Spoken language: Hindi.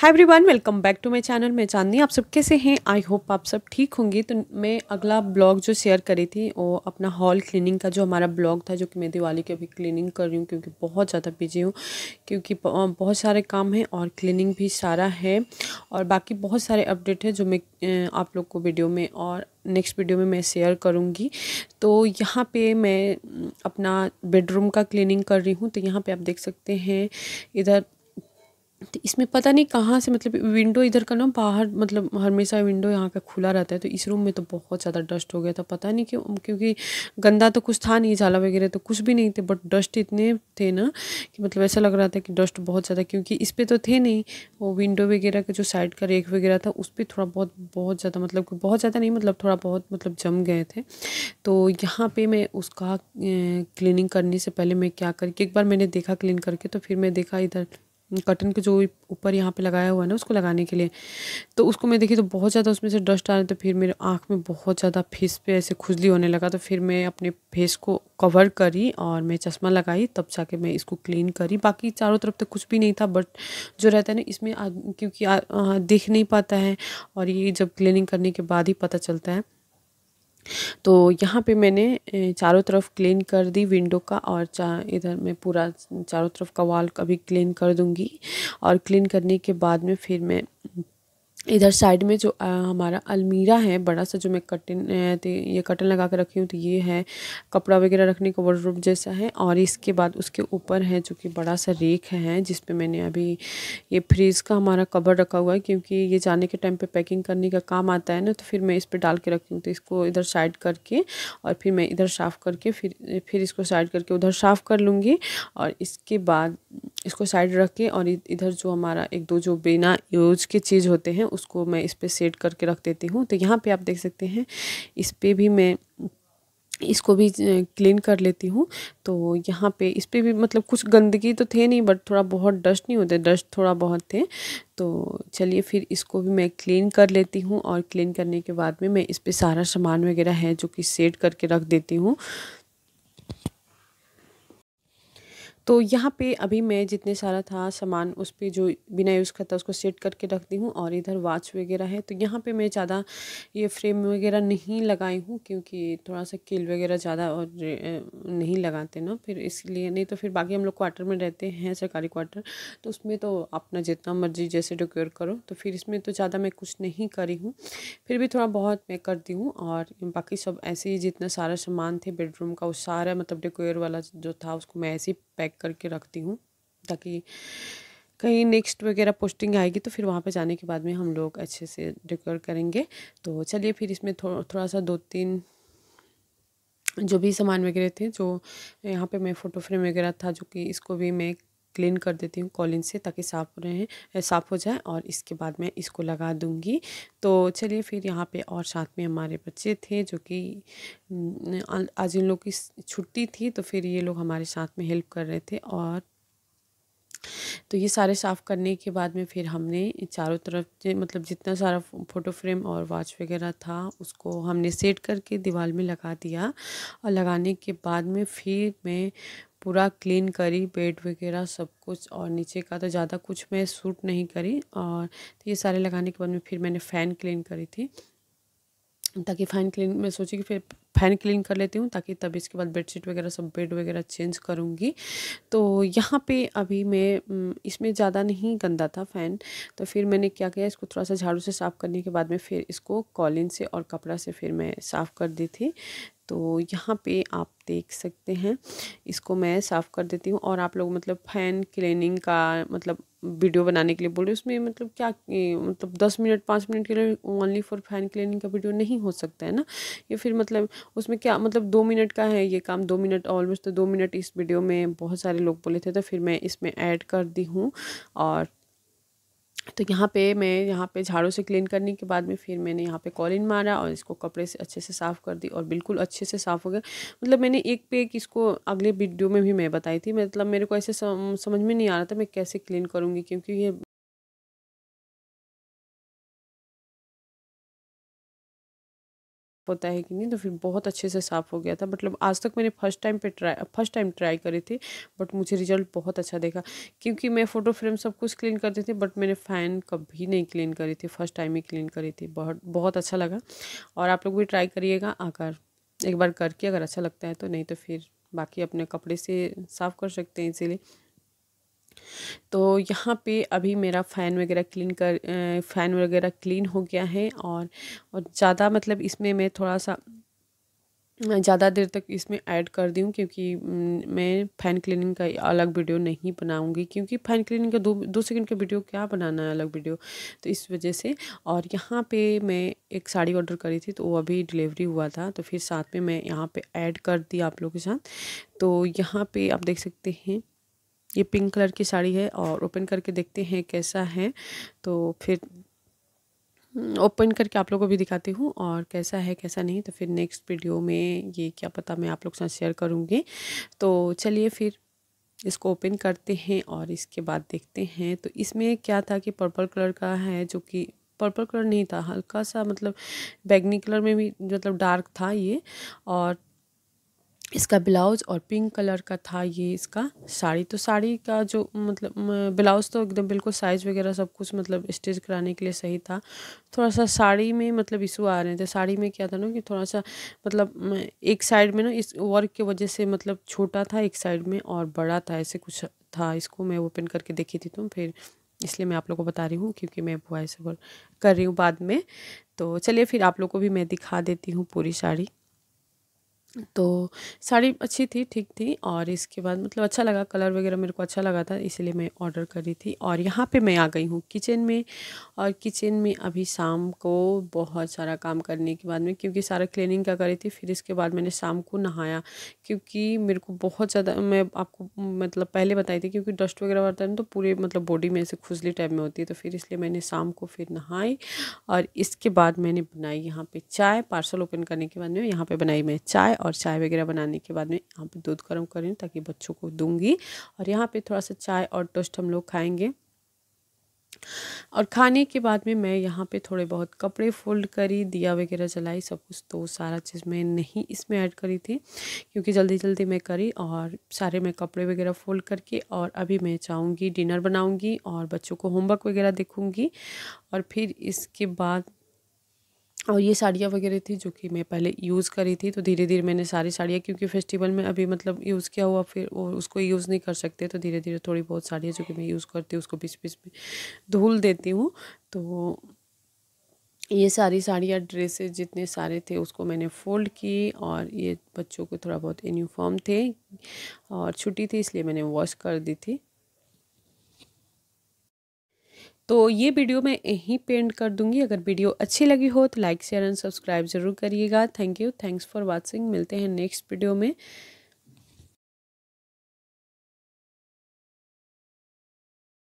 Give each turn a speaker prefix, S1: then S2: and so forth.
S1: hi everyone welcome back to my channel मैं चांदनी आप सब कैसे हैं आई होप आप सब ठीक होंगे तो मैं अगला ब्लॉग जो शेयर करी थी वो अपना हॉल क्लीनिंग का जो हमारा ब्लॉग था जो कि मैं दिवाली की अभी क्लीनिंग कर रही हूँ क्योंकि बहुत ज़्यादा बिजी हूँ क्योंकि बहुत सारे काम हैं और क्लीनिंग भी सारा है और बाकी बहुत सारे अपडेट हैं जो मैं आप लोग को वीडियो में और नेक्स्ट वीडियो में मैं शेयर करूँगी तो यहाँ पे मैं अपना बेडरूम का क्लीनिंग कर रही हूँ तो यहाँ पे आप देख सकते हैं इधर तो इसमें पता नहीं कहाँ से मतलब विंडो इधर का ना बाहर मतलब हमेशा विंडो यहाँ का खुला रहता है तो इस रूम में तो बहुत ज़्यादा डस्ट हो गया था पता नहीं क्यों क्योंकि गंदा तो कुछ था नहीं झाला वगैरह तो कुछ भी नहीं थे बट डस्ट इतने थे ना कि मतलब ऐसा लग रहा था कि डस्ट बहुत ज़्यादा क्योंकि इस पर तो थे नहीं वो विंडो वगैरह का जो साइड का रेक वगैरह था उस पर थोड़ा बहुत बहुत ज़्यादा मतलब बहुत ज़्यादा नहीं मतलब थोड़ा बहुत मतलब जम गए थे तो यहाँ पर मैं उसका क्लिनिंग करने से पहले मैं क्या करके एक बार मैंने देखा क्लीन करके तो फिर मैं देखा इधर कटन के जो ऊपर यहाँ पे लगाया हुआ है ना उसको लगाने के लिए तो उसको मैं देखी तो बहुत ज़्यादा उसमें से डस्ट आ रही तो फिर मेरे आँख में बहुत ज़्यादा फेस पे ऐसे खुजली होने लगा तो फिर मैं अपने फेस को कवर करी और मैं चश्मा लगाई तब जाके मैं इसको क्लीन करी बाकी चारों तरफ तो कुछ भी नहीं था बट जो रहता है ना इसमें क्योंकि आ, आ, देख नहीं पाता है और ये जब क्लिनिंग करने के बाद ही पता चलता है तो यहाँ पे मैंने चारों तरफ क्लीन कर दी विंडो का और चा इधर मैं पूरा चारों तरफ का वॉल का भी क्लीन कर दूँगी और क्लीन करने के बाद में फिर मैं इधर साइड में जो आ, हमारा अलमीरा है बड़ा सा जो मैं कटिन ये कटन लगा कर रखी हूँ तो ये है कपड़ा वगैरह रखने का वार्ड्रोब जैसा है और इसके बाद उसके ऊपर है जो कि बड़ा सा रेक है जिस पे मैंने अभी ये फ्रीज़ का हमारा कवर रखा हुआ है क्योंकि ये जाने के टाइम पे पैकिंग करने का काम आता है ना तो फिर मैं इस पर डाल के रखी हूँ तो इसको इधर साइड करके और फिर मैं इधर साफ़ करके फिर फिर इसको साइड करके उधर साफ़ कर लूँगी और इसके बाद इसको साइड रख के और इधर जो हमारा एक दो जो बिना यूज के चीज़ होते हैं उसको मैं इस पर सेट करके रख देती हूँ तो यहाँ पे आप देख सकते हैं इस पर भी मैं इसको भी क्लीन कर लेती हूँ तो यहाँ पे इस पर भी मतलब कुछ गंदगी तो थे नहीं बट थोड़ा बहुत डस्ट नहीं होते डस्ट थोड़ा बहुत थे तो चलिए फिर इसको भी मैं क्लीन कर लेती हूँ और क्लीन करने के बाद में मैं इस पर सारा सामान वगैरह है जो कि सेट करके रख देती हूँ तो यहाँ पे अभी मैं जितने सारा था सामान उस पर जो बिना यूज़ करता उसको सेट करके रखती हूँ और इधर वाच वगैरह है तो यहाँ पे मैं ज़्यादा ये फ्रेम वगैरह नहीं लगाई हूँ क्योंकि थोड़ा सा केल वगैरह ज़्यादा और नहीं लगाते ना फिर इसलिए नहीं तो फिर बाकी हम लोग क्वार्टर में रहते हैं सरकारी क्वार्टर तो उसमें तो अपना जितना मर्जी जैसे डिक्योर करो तो फिर इसमें तो ज़्यादा मैं कुछ नहीं करी हूँ फिर भी थोड़ा बहुत मैं करती हूँ और बाकी सब ऐसे ही जितना सारा सामान थे बेडरूम का वो सारा मतलब डिक्योर वाला जो था उसको मैं ऐसे ही पैक करके रखती हूँ ताकि कहीं नेक्स्ट वगैरह पोस्टिंग आएगी तो फिर वहाँ पे जाने के बाद में हम लोग अच्छे से डेकोर करेंगे तो चलिए फिर इसमें थो, थोड़ा सा दो तीन जो भी सामान वगैरह थे जो यहाँ पे मैं फ़ोटो फ्रेम वगैरह था जो कि इसको भी मैं क्लीन कर देती हूँ कॉलिन से ताकि साफ़ हो रहे हैं साफ़ हो जाए और इसके बाद मैं इसको लगा दूँगी तो चलिए फिर यहाँ पे और साथ में हमारे बच्चे थे जो कि आज इन लोग की छुट्टी थी तो फिर ये लोग हमारे साथ में हेल्प कर रहे थे और तो ये सारे साफ़ करने के बाद में फिर हमने चारों तरफ मतलब जितना सारा फ़ोटो फ्रेम और वॉच वगैरह था उसको हमने सेट करके दीवार में लगा दिया और लगाने के बाद में फिर मैं पूरा क्लीन करी पेट वगैरह सब कुछ और नीचे का तो ज़्यादा कुछ मैं सूट नहीं करी और तो ये सारे लगाने के बाद में फिर मैंने फ़ैन क्लीन करी थी ताकि फ़ैन क्लीन मैं सोची कि फिर फैन क्लीन कर लेती हूँ ताकि तब इसके बाद बेडशीट वगैरह सब बेड वगैरह चेंज करूँगी तो यहाँ पे अभी मैं इसमें ज़्यादा नहीं गंदा था फ़ैन तो फिर मैंने क्या किया इसको थोड़ा सा झाड़ू से साफ़ करने के बाद में फिर इसको कॉलिन से और कपड़ा से फिर मैं साफ़ कर दी थी तो यहाँ पे आप देख सकते हैं इसको मैं साफ़ कर देती हूँ और आप लोग मतलब फैन क्लीनिंग का मतलब वीडियो बनाने के लिए बोल हैं उसमें मतलब क्या मतलब दस मिनट पाँच मिनट के लिए ओनली फॉर फैन क्लीनिंग का वीडियो नहीं हो सकता है ना ये फिर मतलब उसमें क्या मतलब दो मिनट का है ये काम दो मिनट ऑलमोस्ट तो दो मिनट इस वीडियो में बहुत सारे लोग बोले थे तो फिर मैं इसमें ऐड कर दी हूँ और तो यहाँ पे मैं यहाँ पे झाड़ू से क्लीन करने के बाद में फिर मैंने यहाँ पे कॉलिन मारा और इसको कपड़े से अच्छे से साफ़ कर दी और बिल्कुल अच्छे से साफ़ हो गया मतलब मैंने एक पे एक इसको अगले वीडियो में भी मैं बताई थी मतलब मेरे को ऐसे समझ में नहीं आ रहा था मैं कैसे क्लीन करूँगी क्योंकि ये होता है कि नहीं तो फिर बहुत अच्छे से साफ़ हो गया था मतलब आज तक मैंने फर्स्ट टाइम पे ट्राई फर्स्ट टाइम ट्राई करी थी बट मुझे रिजल्ट बहुत अच्छा देखा क्योंकि मैं फ़ोटो फ्रेम सब कुछ क्लीन करती थी बट मैंने फ़ैन कभी नहीं क्लीन करी थी फर्स्ट टाइम ही क्लीन करी थी बहुत बहुत अच्छा लगा और आप लोग भी ट्राई करिएगा आकर एक बार करके अगर अच्छा लगता है तो नहीं तो फिर बाकी अपने कपड़े से साफ़ कर सकते हैं इसीलिए तो यहाँ पे अभी मेरा फ़ैन वगैरह क्लीन कर फ़ैन वगैरह क्लीन हो गया है और, और ज़्यादा मतलब इसमें मैं थोड़ा सा ज़्यादा देर तक इसमें ऐड कर दूँ क्योंकि मैं फ़ैन क्लीनिंग का अलग वीडियो नहीं बनाऊँगी क्योंकि फ़ैन क्लीनिंग का दो दो सेकंड का वीडियो क्या बनाना है अलग वीडियो तो इस वजह से और यहाँ पे मैं एक साड़ी ऑर्डर करी थी तो वो अभी डिलीवरी हुआ था तो फिर साथ में मैं यहाँ पे ऐड कर दी आप लोगों के साथ तो यहाँ पर आप देख सकते हैं ये पिंक कलर की साड़ी है और ओपन करके देखते हैं कैसा है तो फिर ओपन हम्म, करके आप लोगों को भी दिखाती हूँ और कैसा है कैसा नहीं तो फिर नेक्स्ट वीडियो में ये क्या पता मैं आप लोग के साथ शेयर करूँगी तो चलिए फिर इसको ओपन करते हैं और इसके बाद देखते हैं तो इसमें क्या था कि पर्पल कलर का है जो कि पर्पल कलर नहीं था हल्का सा मतलब बैगनी कलर में भी मतलब डार्क था ये और इसका ब्लाउज और पिंक कलर का था ये इसका साड़ी तो साड़ी का जो मतलब ब्लाउज तो एकदम बिल्कुल साइज वगैरह सब कुछ मतलब स्टिच कराने के लिए सही था थोड़ा सा साड़ी में मतलब इशू आ रहे थे साड़ी में क्या था ना कि थोड़ा सा मतलब एक साइड में ना इस वर्क की वजह से मतलब छोटा था एक साइड में और बड़ा था ऐसे कुछ था इसको मैं ओपन करके देखी थी तुम तो फिर इसलिए मैं आप लोग को बता रही हूँ क्योंकि मैं वॉइस ओवर कर रही हूँ बाद में तो चलिए फिर आप लोग को भी मैं दिखा देती हूँ पूरी साड़ी तो साड़ी अच्छी थी ठीक थी और इसके बाद मतलब अच्छा लगा कलर वगैरह मेरे को अच्छा लगा था इसलिए मैं ऑर्डर कर रही थी और यहाँ पे मैं आ गई हूँ किचन में और किचन में अभी शाम को बहुत सारा काम करने के बाद में क्योंकि सारा क्लीनिंग का करी थी फिर इसके बाद मैंने शाम को नहाया क्योंकि मेरे को बहुत ज़्यादा मैं आपको मतलब पहले बताई थी क्योंकि डस्ट वगैरह होता है तो पूरे मतलब बॉडी में ऐसे खुजली टाइप में होती है तो फिर इसलिए मैंने शाम को फिर नहाई और इसके बाद मैंने बनाई यहाँ पर चाय पार्सल ओपन करने के बाद में यहाँ पर बनाई मैं चाय और चाय वगैरह बनाने के बाद में यहाँ पे दूध गर्म कर रही हूँ ताकि बच्चों को दूंगी और यहाँ पे थोड़ा सा चाय और टोस्ट हम लोग खाएंगे और खाने के बाद में मैं यहाँ पे थोड़े बहुत कपड़े फोल्ड करी दिया वगैरह जलाई सब कुछ तो सारा चीज़ मैं नहीं इसमें ऐड करी थी क्योंकि जल्दी जल्दी मैं करी और सारे मैं कपड़े वगैरह फोल्ड करके और अभी मैं जाऊँगी डिनर बनाऊँगी और बच्चों को होमवर्क वगैरह देखूँगी और फिर इसके बाद और ये साड़ियाँ वगैरह थी जो कि मैं पहले यूज़ करी थी तो धीरे धीरे मैंने सारी साड़ियाँ क्योंकि फेस्टिवल में अभी मतलब यूज़ किया हुआ फिर वो उसको यूज़ नहीं कर सकते तो धीरे धीरे थोड़ी बहुत साड़ियाँ जो कि मैं यूज़ करती हूँ उसको बीच बीच में धुल देती हूँ तो ये सारी साड़ियाँ ड्रेसेस जितने सारे थे उसको मैंने फोल्ड की और ये बच्चों को थोड़ा बहुत यूनिफॉर्म थे और छुट्टी थी इसलिए मैंने वॉश कर दी थी तो ये वीडियो मैं यहीं पेंट कर दूंगी अगर वीडियो अच्छी लगी हो तो लाइक शेयर एंड सब्सक्राइब ज़रूर करिएगा thank you thanks for watching मिलते हैं नेक्स्ट वीडियो में